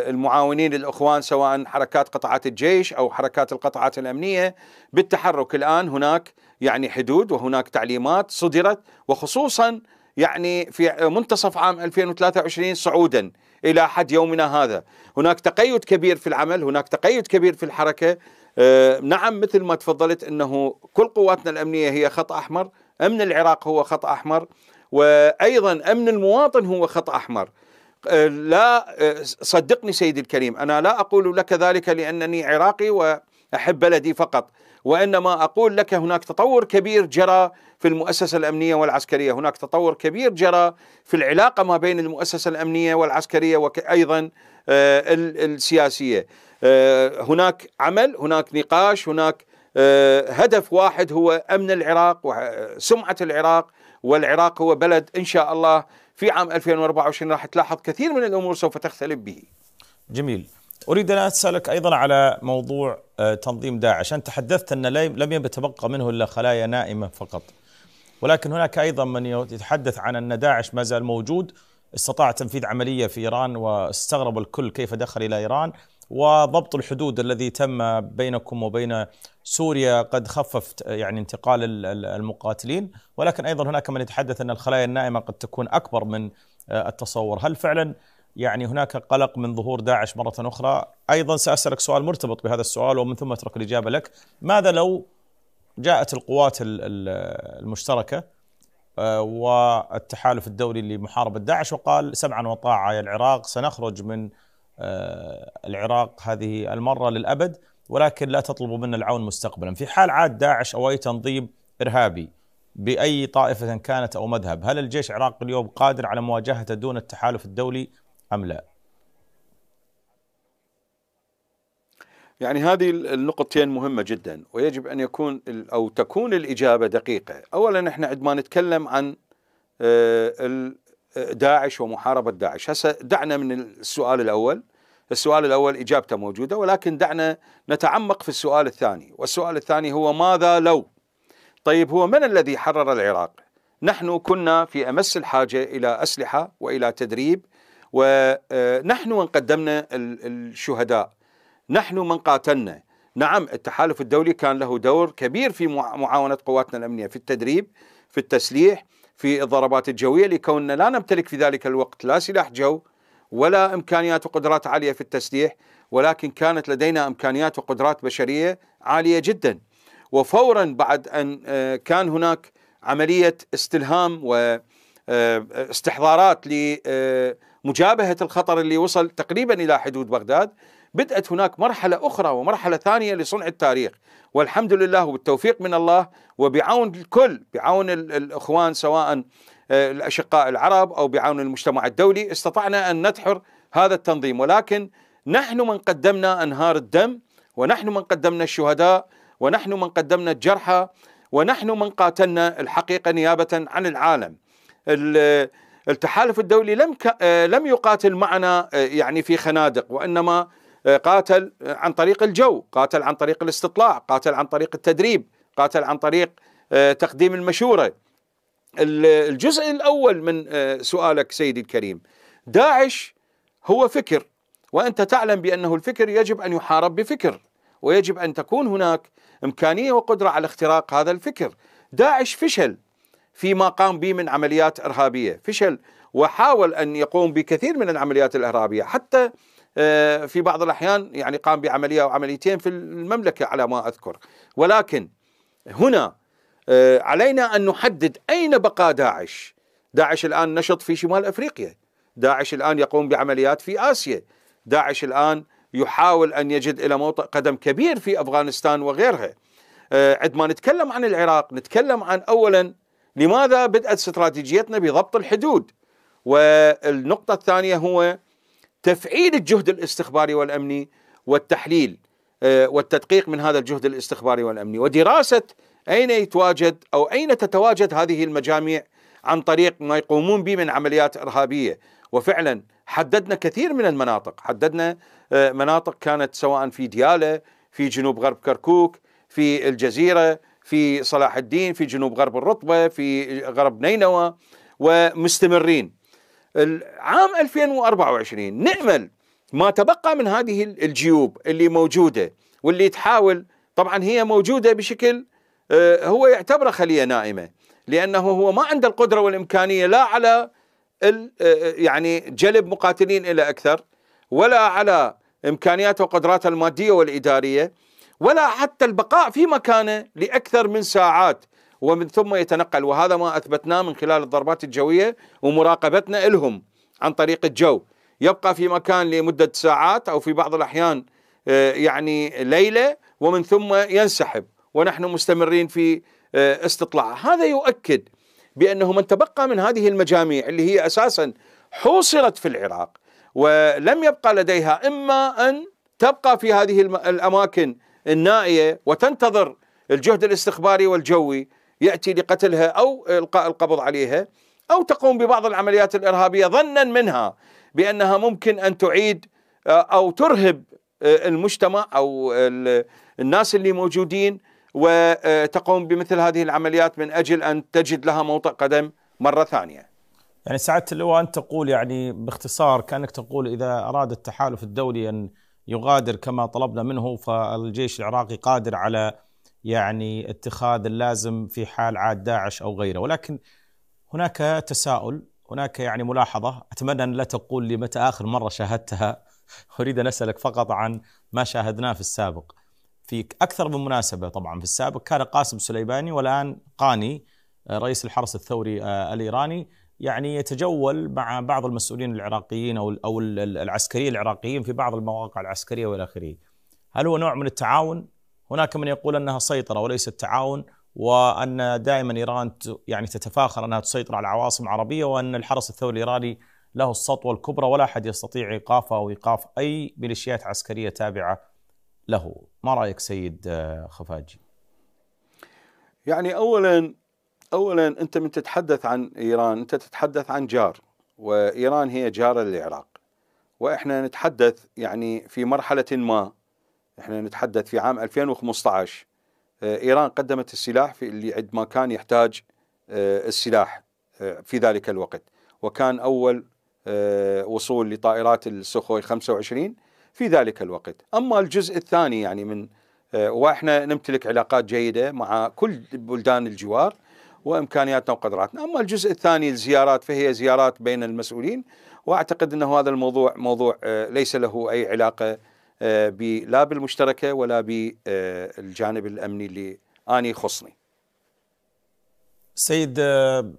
المعاونين للاخوان سواء حركات قطاعات الجيش او حركات القطاعات الامنيه بالتحرك الان هناك يعني حدود وهناك تعليمات صدرت وخصوصا يعني في منتصف عام 2023 صعودا الى حد يومنا هذا، هناك تقيد كبير في العمل، هناك تقيد كبير في الحركه، أه، نعم مثل ما تفضلت انه كل قواتنا الامنيه هي خط احمر، امن العراق هو خط احمر، وايضا امن المواطن هو خط احمر. آه، لا آه، صدقني سيدي الكريم أنا لا أقول لك ذلك لأنني عراقي وأحب بلدي فقط وإنما أقول لك هناك تطور كبير جرى في المؤسسة الأمنية والعسكرية هناك تطور كبير جرى في العلاقة ما بين المؤسسة الأمنية والعسكرية وأيضا آه، السياسية هناك عمل هناك نقاش هناك هدف واحد هو أمن العراق وسمعة العراق والعراق هو بلد إن شاء الله في عام 2024 راح تلاحظ كثير من الامور سوف تختلف به. جميل. اريد ان اسالك ايضا على موضوع آه، تنظيم داعش، انت تحدثت ان لم يتبقى منه الا خلايا نائمه فقط. ولكن هناك ايضا من يتحدث عن ان داعش ما زال موجود استطاع تنفيذ عمليه في ايران واستغرب الكل كيف دخل الى ايران وضبط الحدود الذي تم بينكم وبين سوريا قد خفف يعني انتقال المقاتلين ولكن ايضا هناك من يتحدث ان الخلايا النائمه قد تكون اكبر من آه، التصور، هل فعلا يعني هناك قلق من ظهور داعش مره اخرى؟ ايضا ساسالك سؤال مرتبط بهذا السؤال ومن ثم اترك الاجابه لك، ماذا لو جاءت القوات المشتركه آه، والتحالف الدولي لمحاربه داعش وقال سمعا وطاعه يا العراق سنخرج من آه، العراق هذه المرة للأبد ولكن لا تطلبوا منا العون مستقبلا في حال عاد داعش أو أي تنظيم إرهابي بأي طائفة كانت أو مذهب هل الجيش العراقي اليوم قادر على مواجهته دون التحالف الدولي أم لا؟ يعني هذه النقطتين مهمة جدا ويجب أن يكون أو تكون الإجابة دقيقة أولا نحن عندما نتكلم عن آه، داعش ومحاربه داعش، هسه دعنا من السؤال الاول، السؤال الاول اجابته موجوده ولكن دعنا نتعمق في السؤال الثاني، والسؤال الثاني هو ماذا لو؟ طيب هو من الذي حرر العراق؟ نحن كنا في امس الحاجه الى اسلحه والى تدريب ونحن آه، من قدمنا الشهداء، نحن من قاتلنا، نعم التحالف الدولي كان له دور كبير في معاونه قواتنا الامنيه في التدريب، في التسليح، في الضربات الجوية لكوننا لا نمتلك في ذلك الوقت لا سلاح جو ولا إمكانيات وقدرات عالية في التسليح ولكن كانت لدينا إمكانيات وقدرات بشرية عالية جدا وفورا بعد أن آه، كان هناك عملية استلهام واستحضارات آه، لمجابهة آه، الخطر اللي وصل تقريبا إلى حدود بغداد بدأت هناك مرحلة أخرى ومرحلة ثانية لصنع التاريخ والحمد لله وبالتوفيق من الله وبعون الكل بعون الأخوان سواء آه، الأشقاء العرب أو بعون المجتمع الدولي استطعنا أن ندحر هذا التنظيم ولكن نحن من قدمنا أنهار الدم ونحن من قدمنا الشهداء ونحن من قدمنا الجرحى ونحن من قاتلنا الحقيقة نيابة عن العالم التحالف الدولي لم آه، لم يقاتل معنا آه، يعني في خنادق وانما قاتل عن طريق الجو قاتل عن طريق الاستطلاع قاتل عن طريق التدريب قاتل عن طريق آه، تقديم المشورة الجزء الأول من آه، سؤالك سيدي الكريم داعش هو فكر وأنت تعلم بأنه الفكر يجب أن يحارب بفكر ويجب أن تكون هناك إمكانية وقدرة على اختراق هذا الفكر داعش فشل فيما قام به من عمليات إرهابية فشل وحاول أن يقوم بكثير من العمليات الإرهابية حتى آه، في بعض الأحيان يعني قام بعملية أو عمليتين في المملكة على ما أذكر ولكن هنا آه، علينا أن نحدد أين بقى داعش داعش الآن نشط في شمال أفريقيا داعش الآن يقوم بعمليات في آسيا داعش الآن يحاول أن يجد إلى موطئ قدم كبير في أفغانستان وغيرها آه، عندما نتكلم عن العراق نتكلم عن أولا لماذا بدأت استراتيجيتنا بضبط الحدود والنقطة الثانية هو تفعيل الجهد الاستخباري والامني والتحليل آه، والتدقيق من هذا الجهد الاستخباري والامني ودراسه اين يتواجد او اين تتواجد هذه المجاميع عن طريق ما يقومون به من عمليات ارهابيه وفعلا حددنا كثير من المناطق حددنا آه، مناطق كانت سواء في دياله في جنوب غرب كركوك في الجزيره في صلاح الدين في جنوب غرب الرطبه في غرب نينوى ومستمرين عام 2024 نأمل ما تبقى من هذه الجيوب اللي موجوده واللي تحاول طبعا هي موجوده بشكل آه، هو يعتبره خليه نائمه لانه هو ما عنده القدره والامكانيه لا على آه، آه، يعني جلب مقاتلين الى اكثر ولا على امكانياته وقدراته الماديه والاداريه ولا حتى البقاء في مكانه لاكثر من ساعات ومن ثم يتنقل وهذا ما اثبتناه من خلال الضربات الجويه ومراقبتنا لهم عن طريق الجو يبقى في مكان لمده ساعات او في بعض الاحيان آه، يعني ليله ومن ثم ينسحب ونحن مستمرين في آه، استطلاع هذا يؤكد بانه من تبقى من هذه المجاميع اللي هي اساسا حوصرت في العراق ولم يبقى لديها اما ان تبقى في هذه الاماكن النائيه وتنتظر الجهد الاستخباري والجوي ياتي لقتلها او القاء القبض عليها او تقوم ببعض العمليات الارهابيه ظنا منها بانها ممكن ان تعيد آه، او ترهب آه، المجتمع او الناس اللي موجودين وتقوم آه، بمثل هذه العمليات من اجل ان تجد لها موطئ قدم مره ثانيه. يعني سعاده اللواء انت تقول يعني باختصار كانك تقول اذا اراد التحالف الدولي ان يغادر كما طلبنا منه فالجيش العراقي قادر على يعني اتخاذ اللازم في حال عاد داعش او غيره ولكن هناك تساؤل هناك يعني ملاحظه اتمنى ان لا تقول لي متى اخر مره شاهدتها اريد ان اسالك فقط عن ما شاهدناه في السابق في اكثر من مناسبه طبعا في السابق كان قاسم سليماني والان قاني آه، رئيس الحرس الثوري آه، الايراني يعني يتجول مع بعض المسؤولين العراقيين او او العسكريين العراقيين في بعض المواقع العسكريه والى اخره. هل هو نوع من التعاون هناك من يقول انها سيطره وليست تعاون وان دائما ايران يعني تتفاخر انها تسيطر على عواصم عربيه وان الحرس الثوري الايراني له السطوه الكبرى ولا احد يستطيع ايقافه او ايقاف اي ميليشيات عسكريه تابعه له. ما رايك سيد آه، خفاجي؟ يعني اولا اولا انت من تتحدث عن ايران انت تتحدث عن جار وايران هي جاره للعراق واحنا نتحدث يعني في مرحله ما احنا نتحدث في عام 2015 آه، ايران قدمت السلاح في اللي عند ما كان يحتاج آه، السلاح آه، في ذلك الوقت وكان اول وصول لطائرات السخوي 25 في ذلك الوقت اما الجزء الثاني يعني من واحنا نمتلك علاقات جيده مع كل بلدان الجوار وامكانياتنا وقدراتنا، اما الجزء الثاني الزيارات فهي زيارات بين المسؤولين واعتقد انه هذا الموضوع موضوع ليس له اي علاقه آه، لا بالمشتركه ولا بالجانب الامني اللي اني يخصني. سيد آه،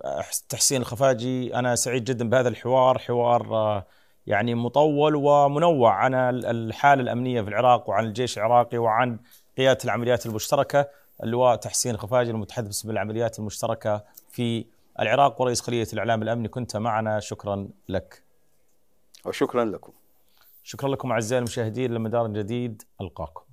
تحسين الخفاجي انا سعيد جدا بهذا الحوار حوار آه، يعني مطول ومنوع عن الحاله الامنيه في العراق وعن الجيش العراقي وعن قياده العمليات المشتركه اللواء تحسين الخفاجي المتحدث بالعمليات المشتركه في العراق ورئيس خليه الاعلام الامني كنت معنا شكرا لك. وشكرا لكم. شكرا لكم أعزائي المشاهدين لمدار جديد ألقاكم